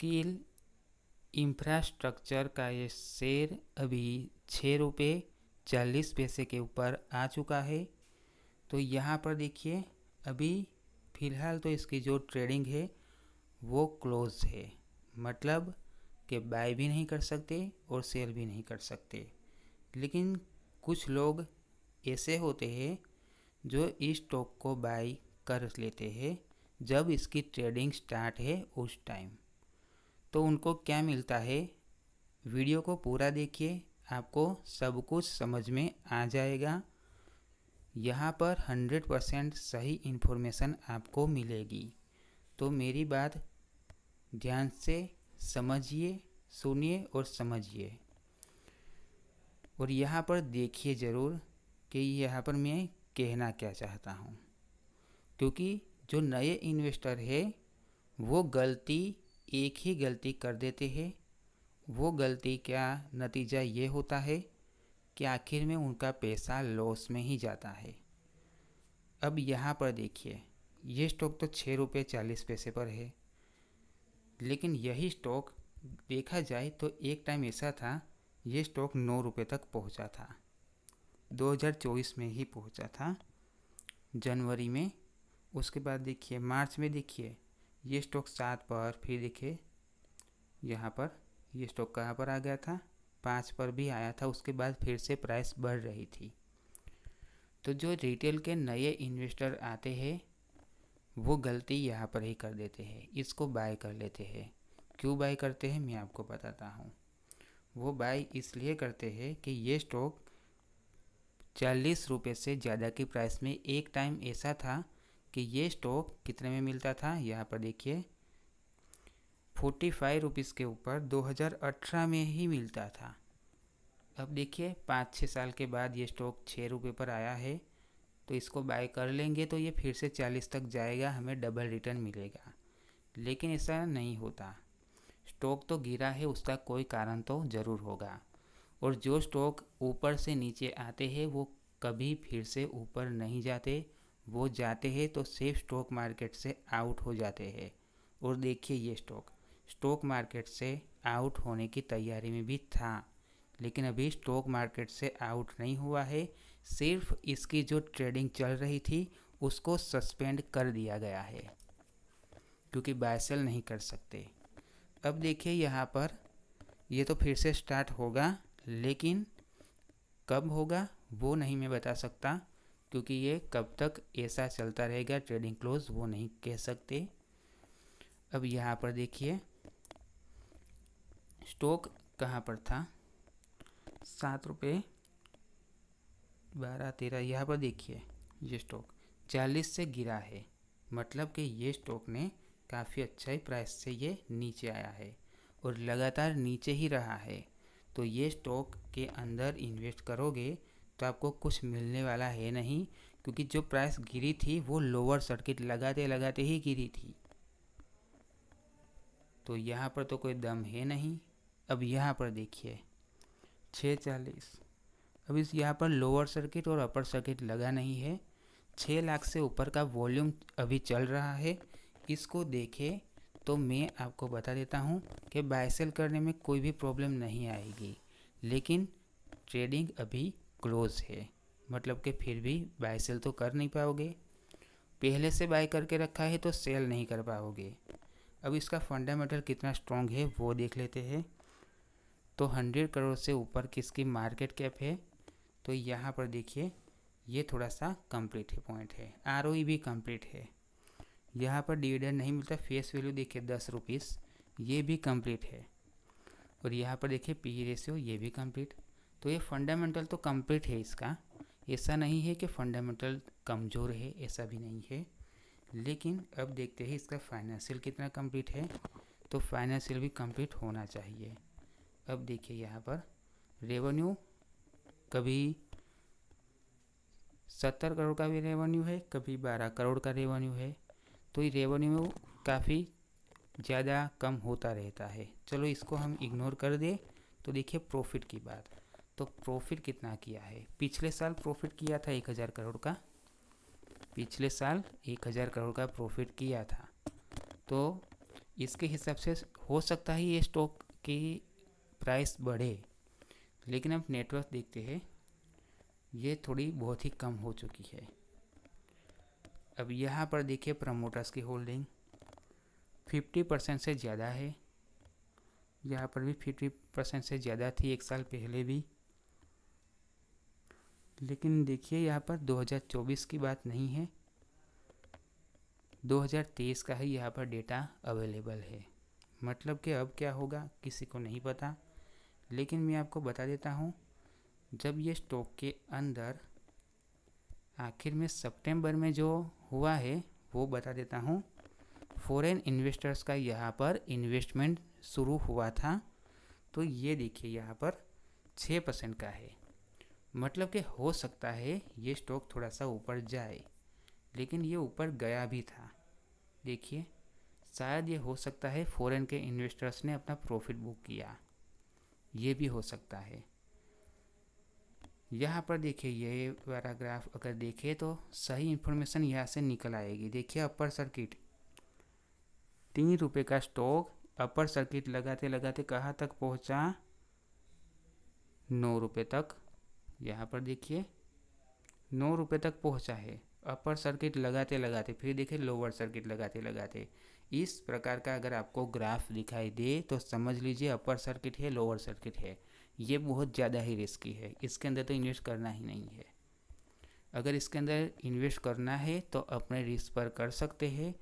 skill infrastructure का ये share अभी छः रुपये चालीस पैसे के ऊपर आ चुका है तो यहाँ पर देखिए अभी फ़िलहाल तो इसकी जो ट्रेडिंग है वो क्लोज है मतलब कि बाय भी नहीं कर सकते और सेल भी नहीं कर सकते लेकिन कुछ लोग ऐसे होते हैं जो इस स्टॉक को बाई कर लेते हैं जब इसकी ट्रेडिंग स्टार्ट है उस टाइम तो उनको क्या मिलता है वीडियो को पूरा देखिए आपको सब कुछ समझ में आ जाएगा यहाँ पर हंड्रेड परसेंट सही इन्फॉर्मेशन आपको मिलेगी तो मेरी बात ध्यान से समझिए सुनिए और समझिए और यहाँ पर देखिए ज़रूर कि यहाँ पर मैं कहना क्या चाहता हूँ क्योंकि जो नए इन्वेस्टर है वो गलती एक ही गलती कर देते हैं वो गलती का नतीजा ये होता है कि आखिर में उनका पैसा लॉस में ही जाता है अब यहाँ पर देखिए ये स्टॉक तो छः रुपये चालीस पैसे पर है लेकिन यही स्टॉक देखा जाए तो एक टाइम ऐसा था ये स्टॉक नौ रुपये तक पहुँचा था 2024 में ही पहुँचा था जनवरी में उसके बाद देखिए मार्च में देखिए ये स्टॉक सात पर फिर देखिए यहाँ पर ये स्टॉक कहाँ पर आ गया था पाँच पर भी आया था उसके बाद फिर से प्राइस बढ़ रही थी तो जो रिटेल के नए इन्वेस्टर आते हैं वो गलती यहाँ पर ही कर देते हैं इसको बाय कर लेते हैं क्यों बाय करते हैं मैं आपको बताता हूँ वो बाय इसलिए करते हैं कि ये स्टॉक चालीस रुपये से ज़्यादा की प्राइस में एक टाइम ऐसा था कि ये स्टॉक कितने में मिलता था यहाँ पर देखिए फोर्टी फाइव रुपीज़ के ऊपर 2018 में ही मिलता था अब देखिए पाँच छः साल के बाद ये स्टॉक छः रुपये पर आया है तो इसको बाय कर लेंगे तो ये फिर से चालीस तक जाएगा हमें डबल रिटर्न मिलेगा लेकिन ऐसा नहीं होता स्टॉक तो गिरा है उसका कोई कारण तो ज़रूर होगा और जो स्टॉक ऊपर से नीचे आते हैं वो कभी फिर से ऊपर नहीं जाते वो जाते हैं तो सेफ स्टॉक मार्केट से आउट हो जाते हैं और देखिए ये स्टॉक स्टॉक मार्केट से आउट होने की तैयारी में भी था लेकिन अभी स्टॉक मार्केट से आउट नहीं हुआ है सिर्फ इसकी जो ट्रेडिंग चल रही थी उसको सस्पेंड कर दिया गया है क्योंकि बायसेल नहीं कर सकते अब देखिए यहाँ पर ये तो फिर से स्टार्ट होगा लेकिन कब होगा वो नहीं मैं बता सकता क्योंकि ये कब तक ऐसा चलता रहेगा ट्रेडिंग क्लोज वो नहीं कह सकते अब यहाँ पर देखिए स्टॉक कहाँ पर था सात रुपये बारह तेरह यहाँ पर देखिए ये स्टॉक चालीस से गिरा है मतलब कि ये स्टॉक ने काफ़ी अच्छा ही प्राइस से ये नीचे आया है और लगातार नीचे ही रहा है तो ये स्टॉक के अंदर इन्वेस्ट करोगे तो आपको कुछ मिलने वाला है नहीं क्योंकि जो प्राइस गिरी थी वो लोअर सर्किट लगाते लगाते ही गिरी थी तो यहाँ पर तो कोई दम है नहीं अब यहाँ पर देखिए छः चालीस अब इस यहाँ पर लोअर सर्किट और अपर सर्किट लगा नहीं है छः लाख से ऊपर का वॉल्यूम अभी चल रहा है इसको देखें तो मैं आपको बता देता हूँ कि बाय सेल करने में कोई भी प्रॉब्लम नहीं आएगी लेकिन ट्रेडिंग अभी क्लोज़ है मतलब कि फिर भी बाय सेल तो कर नहीं पाओगे पहले से बाय करके रखा है तो सेल नहीं कर पाओगे अब इसका फंडामेंटल कितना स्ट्रॉन्ग है वो देख लेते हैं तो हंड्रेड करोड़ से ऊपर किसकी मार्केट कैप है तो यहाँ पर देखिए ये थोड़ा सा कंप्लीट है पॉइंट है आर भी कंप्लीट है यहाँ पर डिविडेंड नहीं मिलता फेस वैल्यू देखिए दस रुपीस ये भी कंप्लीट है और यहाँ पर देखिए पी रेशियो e ये भी कंप्लीट तो ये फंडामेंटल तो कंप्लीट है इसका ऐसा नहीं है कि फंडामेंटल कमज़ोर है ऐसा भी नहीं है लेकिन अब देखते हैं इसका फाइनेंशियल कितना कंप्लीट है तो फाइनेंशियल भी कंप्लीट होना चाहिए अब देखिए यहाँ पर रेवेन्यू कभी सत्तर करोड़ का भी रेवेन्यू है कभी बारह करोड़ का रेवेन्यू है तो ये रेवेन्यू काफ़ी ज़्यादा कम होता रहता है चलो इसको हम इग्नोर कर दें तो देखिए प्रॉफिट की बात तो प्रॉफिट कितना किया है पिछले साल प्रॉफिट किया था एक हज़ार करोड़ का पिछले साल एक हज़ार करोड़ का प्रॉफिट किया था तो इसके हिसाब से हो सकता है ये स्टॉक की प्राइस बढ़े लेकिन अब नेटवर्क देखते हैं ये थोड़ी बहुत ही कम हो चुकी है अब यहाँ पर देखिए प्रमोटर्स की होल्डिंग 50 परसेंट से ज़्यादा है यहाँ पर भी 50 परसेंट से ज़्यादा थी एक साल पहले भी लेकिन देखिए यहाँ पर 2024 की बात नहीं है 2023 का ही यहाँ पर डेटा अवेलेबल है मतलब कि अब क्या होगा किसी को नहीं पता लेकिन मैं आपको बता देता हूँ जब ये स्टॉक के अंदर आखिर में सितंबर में जो हुआ है वो बता देता हूँ फॉरेन इन्वेस्टर्स का यहाँ पर इन्वेस्टमेंट शुरू हुआ था तो ये देखिए यहाँ पर छः परसेंट का है मतलब कि हो सकता है ये स्टॉक थोड़ा सा ऊपर जाए लेकिन ये ऊपर गया भी था देखिए शायद ये हो सकता है फॉरेन के इन्वेस्टर्स ने अपना प्रॉफिट बुक किया ये भी हो सकता है यहाँ पर देखिए ये वाला ग्राफ अगर देखे तो सही इन्फॉर्मेशन यहाँ से निकल आएगी देखिए अपर सर्किट तीन रुपये का स्टॉक अपर सर्किट लगाते लगाते कहाँ तक पहुँचा नौ रुपये तक यहाँ पर देखिए नौ रुपये तक पहुँचा है अपर सर्किट लगाते लगाते फिर देखिए लोअर सर्किट लगाते लगाते इस प्रकार का अगर आपको ग्राफ दिखाई दे तो समझ लीजिए अपर सर्किट है लोअर सर्किट है ये बहुत ज़्यादा ही रिस्की है इसके अंदर तो इन्वेस्ट करना ही नहीं है अगर इसके अंदर इन्वेस्ट करना है तो अपने रिस्क पर कर सकते हैं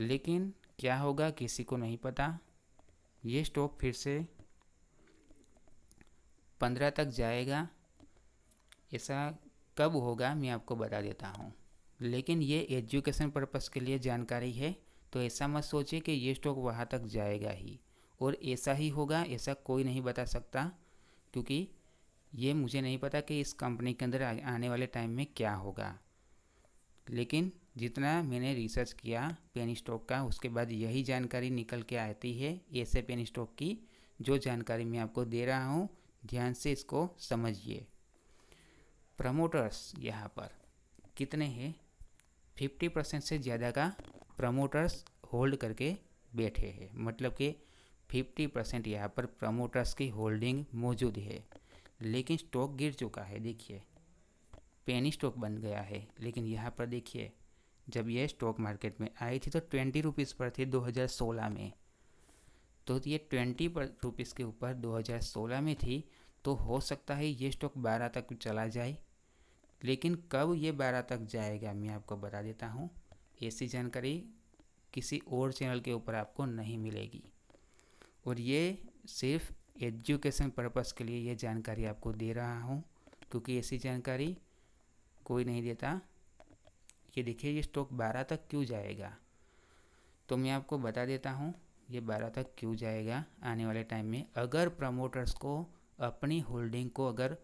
लेकिन क्या होगा किसी को नहीं पता ये स्टॉक फिर से पंद्रह तक जाएगा ऐसा कब होगा मैं आपको बता देता हूँ लेकिन ये एजुकेशन पर्पस के लिए जानकारी है तो ऐसा मत सोचिए कि ये स्टॉक वहाँ तक जाएगा ही और ऐसा ही होगा ऐसा कोई नहीं बता सकता क्योंकि ये मुझे नहीं पता कि इस कंपनी के अंदर आने वाले टाइम में क्या होगा लेकिन जितना मैंने रिसर्च किया पेन स्टॉक का उसके बाद यही जानकारी निकल के आती है ऐसे पेन स्टॉक की जो जानकारी मैं आपको दे रहा हूँ ध्यान से इसको समझिए प्रमोटर्स यहाँ पर कितने हैं फिफ्टी परसेंट से ज़्यादा का प्रमोटर्स होल्ड करके बैठे हैं मतलब कि फिफ्टी परसेंट यहाँ पर प्रमोटर्स की होल्डिंग मौजूद है लेकिन स्टॉक गिर चुका है देखिए पेनी स्टॉक बन गया है लेकिन यहाँ पर देखिए जब यह स्टॉक मार्केट में आई थी तो ट्वेंटी रुपीज़ पर थी 2016 में तो ये ट्वेंटी रुपीज़ के ऊपर 2016 में थी तो हो सकता है ये स्टॉक 12 तक चला जाए लेकिन कब ये 12 तक जाएगा मैं आपको बता देता हूँ ऐसी जानकारी किसी और चैनल के ऊपर आपको नहीं मिलेगी और ये सिर्फ एजुकेशन पर्पज़ के लिए ये जानकारी आपको दे रहा हूँ क्योंकि ऐसी जानकारी कोई नहीं देता ये देखिए ये स्टॉक 12 तक क्यों जाएगा तो मैं आपको बता देता हूँ ये बारह तक क्यों जाएगा आने वाले टाइम में अगर प्रमोटर्स को अपनी होल्डिंग को अगर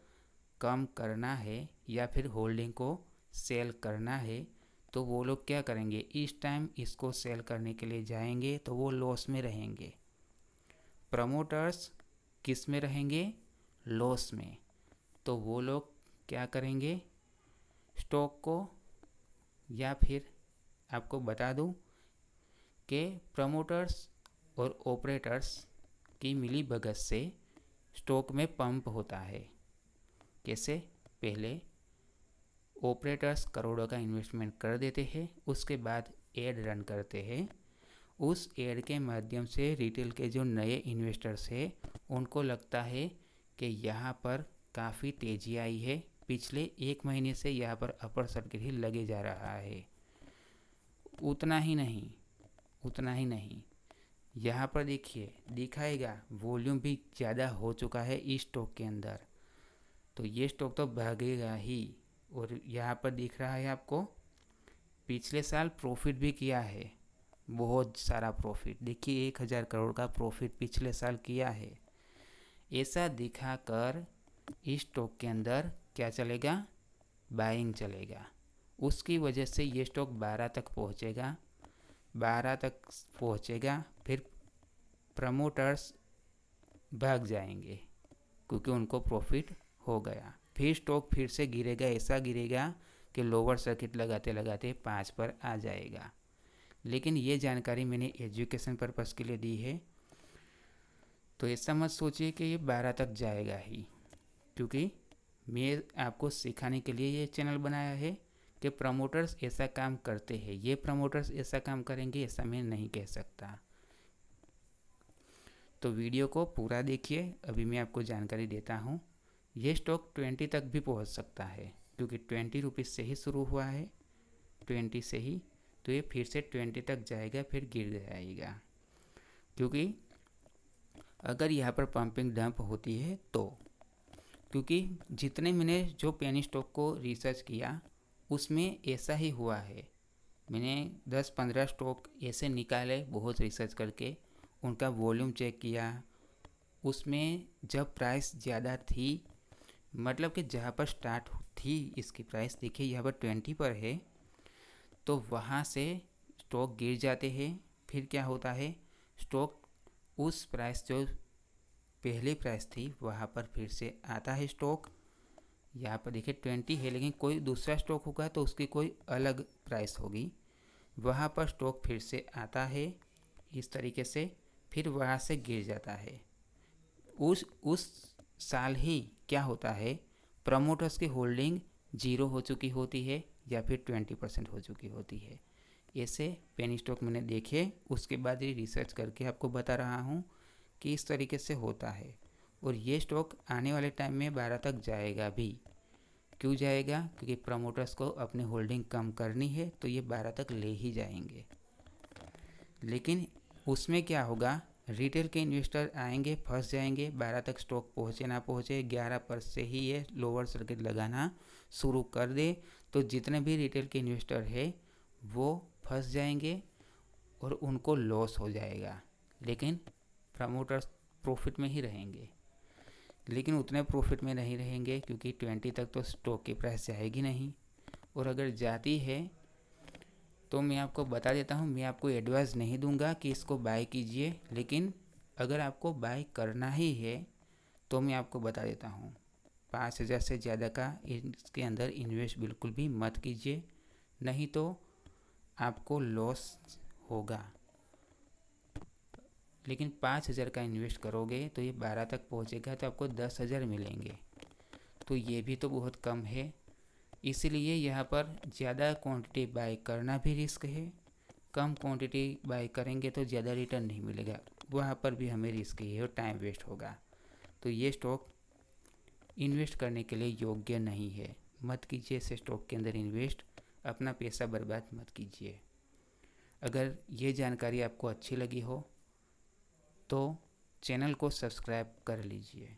कम करना है या फिर होल्डिंग को सेल करना है तो वो लोग क्या करेंगे इस टाइम इसको सेल करने के लिए जाएंगे तो वो लॉस में रहेंगे प्रमोटर्स किस में रहेंगे लॉस में तो वो लोग क्या करेंगे स्टॉक को या फिर आपको बता दूं कि प्रमोटर्स और ऑपरेटर्स की मिली भगत से स्टॉक में पंप होता है कैसे पहले ऑपरेटर्स करोड़ों का इन्वेस्टमेंट कर देते हैं उसके बाद एड रन करते हैं उस एड के माध्यम से रिटेल के जो नए इन्वेस्टर्स हैं उनको लगता है कि यहाँ पर काफ़ी तेज़ी आई है पिछले एक महीने से यहाँ पर अपर सर्किट ही लगे जा रहा है उतना ही नहीं उतना ही नहीं यहाँ पर देखिए दिखाएगा वॉल्यूम भी ज़्यादा हो चुका है इस स्टॉक के अंदर तो ये स्टॉक तो भागेगा ही और यहाँ पर दिख रहा है आपको पिछले साल प्रॉफिट भी किया है बहुत सारा प्रॉफिट देखिए एक हज़ार करोड़ का प्रॉफिट पिछले साल किया है ऐसा दिखा कर इस स्टॉक के अंदर क्या चलेगा बाइंग चलेगा उसकी वजह से ये स्टॉक 12 तक पहुँचेगा 12 तक पहुँचेगा प्रमोटर्स भाग जाएंगे क्योंकि उनको प्रॉफिट हो गया फिर स्टॉक फिर से गिरेगा ऐसा गिरेगा कि लोअर सर्किट लगाते लगाते पाँच पर आ जाएगा लेकिन ये जानकारी मैंने एजुकेशन पर्पज़ के लिए दी है तो ऐसा मत सोचिए कि ये बारह तक जाएगा ही क्योंकि मैं आपको सिखाने के लिए ये चैनल बनाया है कि प्रमोटर्स ऐसा काम करते हैं ये प्रमोटर्स ऐसा काम करेंगे ऐसा मैं नहीं कह सकता तो वीडियो को पूरा देखिए अभी मैं आपको जानकारी देता हूँ ये स्टॉक ट्वेंटी तक भी पहुँच सकता है क्योंकि ट्वेंटी रुपीज़ से ही शुरू हुआ है ट्वेंटी से ही तो ये फिर से ट्वेंटी तक जाएगा फिर गिर जाएगा क्योंकि अगर यहाँ पर पंपिंग डंप होती है तो क्योंकि जितने मैंने जो पेनी स्टॉक को रिसर्च किया उसमें ऐसा ही हुआ है मैंने 10-15 स्टॉक ऐसे निकाले बहुत रिसर्च करके उनका वॉल्यूम चेक किया उसमें जब प्राइस ज़्यादा थी मतलब कि जहाँ पर स्टार्ट थी इसकी प्राइस देखिए यहाँ पर ट्वेंटी पर है तो वहाँ से स्टॉक गिर जाते हैं फिर क्या होता है स्टॉक उस प्राइस जो पहले प्राइस थी वहाँ पर फिर से आता है स्टॉक यहाँ पर देखिए ट्वेंटी है लेकिन कोई दूसरा स्टॉक होगा तो उसकी कोई अलग प्राइस होगी वहाँ पर स्टॉक फिर से आता है इस तरीके से फिर वहाँ से गिर जाता है उस उस साल ही क्या होता है प्रमोटर्स की होल्डिंग जीरो हो चुकी होती है या फिर ट्वेंटी परसेंट हो चुकी होती है ऐसे पेनी स्टॉक मैंने देखे उसके बाद ही रिसर्च करके आपको बता रहा हूँ कि इस तरीके से होता है और ये स्टॉक आने वाले टाइम में बारह तक जाएगा भी क्यों जाएगा क्योंकि प्रमोटर्स को अपनी होल्डिंग कम करनी है तो ये बारह तक ले ही जाएंगे लेकिन उसमें क्या होगा रिटेल के इन्वेस्टर आएंगे फंस जाएंगे बारह तक स्टॉक पहुँचे ना पहुँचे ग्यारह पर से ही ये लोअर सर्किट लगाना शुरू कर दे तो जितने भी रिटेल के इन्वेस्टर है वो फंस जाएंगे और उनको लॉस हो जाएगा लेकिन प्रमोटर्स प्रॉफिट में ही रहेंगे लेकिन उतने प्रॉफिट में नहीं रहेंगे क्योंकि ट्वेंटी तक तो स्टॉक की प्राइस जाएगी नहीं और अगर जाती है तो मैं आपको बता देता हूँ मैं आपको एडवाइस नहीं दूंगा कि इसको बाय कीजिए लेकिन अगर आपको बाय करना ही है तो मैं आपको बता देता हूँ पाँच हज़ार से ज़्यादा का इसके अंदर इन्वेस्ट बिल्कुल भी मत कीजिए नहीं तो आपको लॉस होगा लेकिन पाँच हज़ार का इन्वेस्ट करोगे तो ये बारह तक पहुँचेगा तो आपको दस हज़ार मिलेंगे तो ये भी तो बहुत कम है इसलिए यहाँ पर ज़्यादा क्वांटिटी बाय करना भी रिस्क है कम क्वांटिटी बाय करेंगे तो ज़्यादा रिटर्न नहीं मिलेगा वहाँ पर भी हमें रिस्क ही है और टाइम वेस्ट होगा तो ये स्टॉक इन्वेस्ट करने के लिए योग्य नहीं है मत कीजिए इस स्टॉक के अंदर इन्वेस्ट अपना पैसा बर्बाद मत कीजिए अगर ये जानकारी आपको अच्छी लगी हो तो चैनल को सब्सक्राइब कर लीजिए